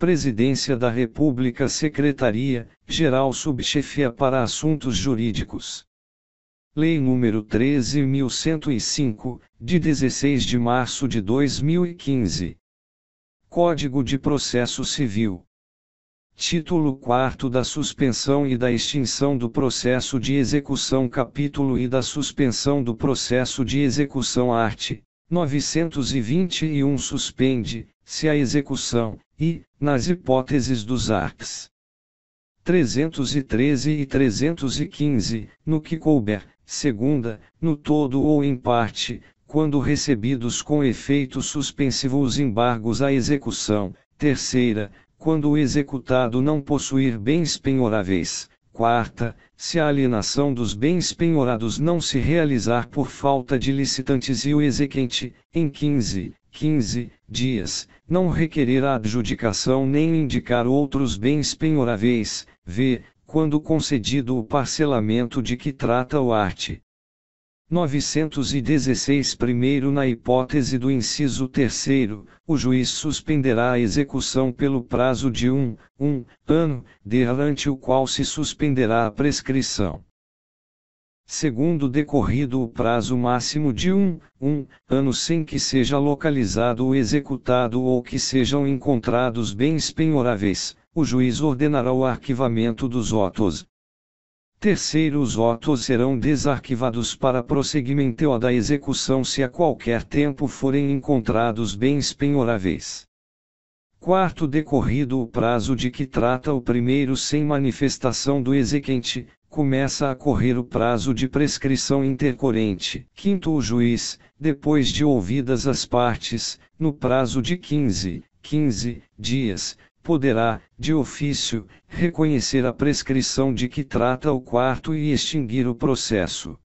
Presidência da República Secretaria, Geral Subchefia para Assuntos Jurídicos. Lei nº 13.105, de 16 de março de 2015. Código de Processo Civil. Título 4 da suspensão e da extinção do processo de execução capítulo e da suspensão do processo de execução art. 921 suspende, se a execução, e, nas hipóteses dos arcs. 313 e 315, no que couber, segunda, no todo ou em parte, quando recebidos com efeito suspensivo os embargos à execução, terceira, quando o executado não possuir bens penhoráveis, quarta, se a alienação dos bens penhorados não se realizar por falta de licitantes e o exequente, em 15, 15 dias, não requerer a adjudicação nem indicar outros bens penhoráveis, v, quando concedido o parcelamento de que trata o art. 916 Primeiro na hipótese do inciso terceiro, o juiz suspenderá a execução pelo prazo de um, um ano, durante o qual se suspenderá a prescrição segundo decorrido o prazo máximo de um, um ano sem que seja localizado ou executado ou que sejam encontrados bens penhoráveis, o juiz ordenará o arquivamento dos votos Terceiro, os votos serão desarquivados para prosseguimento da execução se a qualquer tempo forem encontrados bens penhoráveis. Quarto, decorrido o prazo de que trata o primeiro sem manifestação do exequente, começa a correr o prazo de prescrição intercorrente. Quinto, o juiz, depois de ouvidas as partes, no prazo de 15, 15 dias, poderá, de ofício, reconhecer a prescrição de que trata o quarto e extinguir o processo.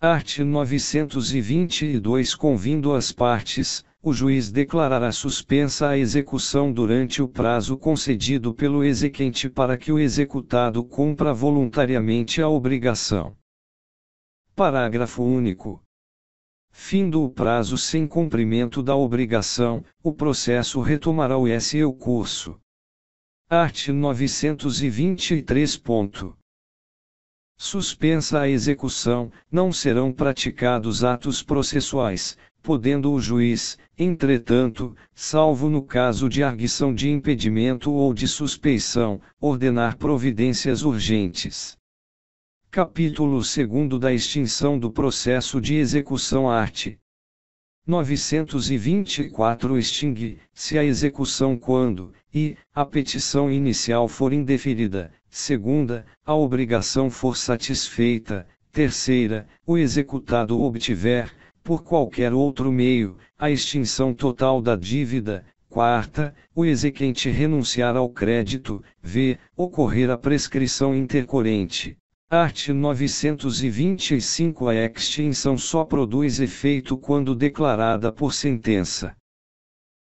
Art. 922 Convindo as partes, o juiz declarará suspensa a execução durante o prazo concedido pelo exequente para que o executado cumpra voluntariamente a obrigação. Parágrafo único. Findo o prazo sem cumprimento da obrigação, o processo retomará o seu curso. Art. 923. Suspensa a execução, não serão praticados atos processuais, podendo o juiz, entretanto, salvo no caso de arguição de impedimento ou de suspeição, ordenar providências urgentes. Capítulo 2 da extinção do processo de execução arte 924 extingue, se a execução quando, e, a petição inicial for indeferida, segunda, a obrigação for satisfeita, terceira, o executado obtiver, por qualquer outro meio, a extinção total da dívida, Quarta, o exequente renunciar ao crédito, v. ocorrer a prescrição intercorrente. Art. 925 A extinção só produz efeito quando declarada por sentença.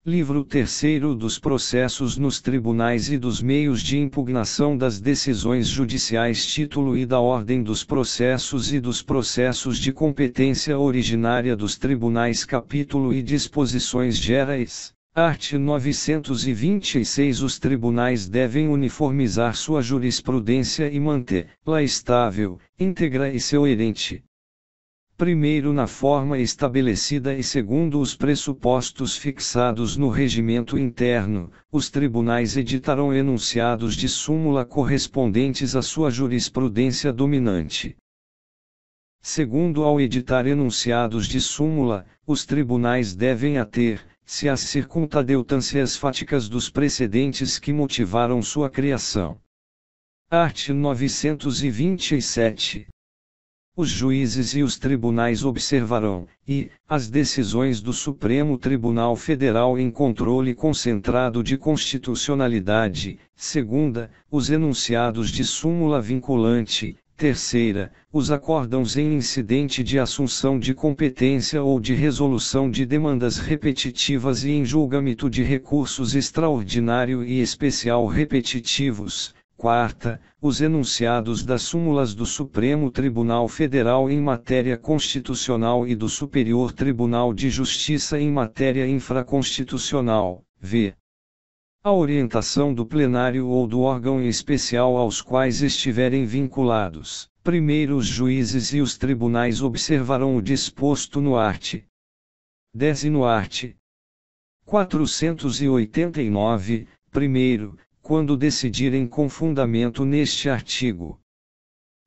Livro terceiro dos processos nos tribunais e dos meios de impugnação das decisões judiciais, título e da ordem dos processos e dos processos de competência originária dos tribunais, capítulo e disposições gerais. Art. 926 Os tribunais devem uniformizar sua jurisprudência e manter-la estável, íntegra e coerente, primeiro na forma estabelecida e segundo os pressupostos fixados no regimento interno, os tribunais editarão enunciados de súmula correspondentes à sua jurisprudência dominante. Segundo, ao editar enunciados de súmula, os tribunais devem ater, se as circuntadeutâncias fáticas dos precedentes que motivaram sua criação. Art. 927 os juízes e os tribunais observarão, e, as decisões do Supremo Tribunal Federal em controle concentrado de constitucionalidade, segunda, os enunciados de súmula vinculante, terceira, os acórdãos em incidente de assunção de competência ou de resolução de demandas repetitivas e em julgamento de recursos extraordinário e especial repetitivos, Quarta, os enunciados das súmulas do Supremo Tribunal Federal em matéria constitucional e do Superior Tribunal de Justiça em matéria infraconstitucional. V. A orientação do plenário ou do órgão especial aos quais estiverem vinculados. Primeiro os juízes e os tribunais observarão o disposto no art. 10 e no art. 489, primeiro, quando decidirem com fundamento neste artigo.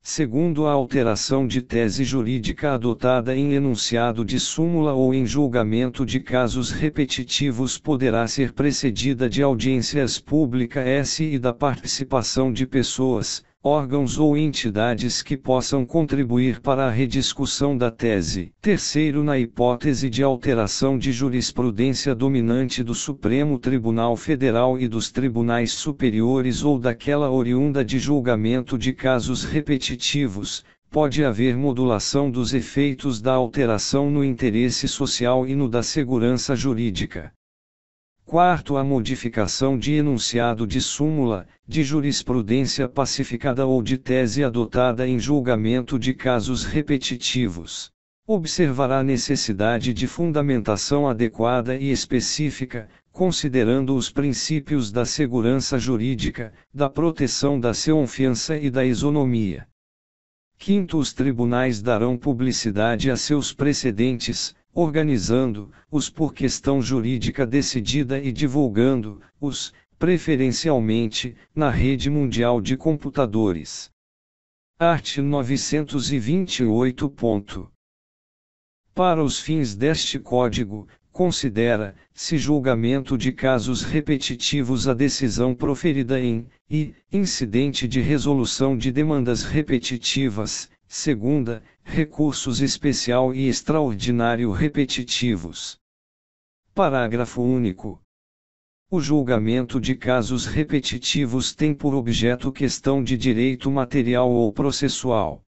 Segundo a alteração de tese jurídica adotada em enunciado de súmula ou em julgamento de casos repetitivos, poderá ser precedida de audiências públicas e da participação de pessoas, órgãos ou entidades que possam contribuir para a rediscussão da tese. Terceiro, na hipótese de alteração de jurisprudência dominante do Supremo Tribunal Federal e dos tribunais superiores ou daquela oriunda de julgamento de casos repetitivos, pode haver modulação dos efeitos da alteração no interesse social e no da segurança jurídica. Quarto, a modificação de enunciado de súmula, de jurisprudência pacificada ou de tese adotada em julgamento de casos repetitivos. Observará a necessidade de fundamentação adequada e específica, considerando os princípios da segurança jurídica, da proteção da confiança e da isonomia. Quinto, os tribunais darão publicidade a seus precedentes, organizando os por questão jurídica decidida e divulgando os, preferencialmente, na rede mundial de computadores. Art. 928. Para os fins deste código, considera-se julgamento de casos repetitivos a decisão proferida em e incidente de resolução de demandas repetitivas, segunda, recursos especial e extraordinário repetitivos. Parágrafo único. O julgamento de casos repetitivos tem por objeto questão de direito material ou processual.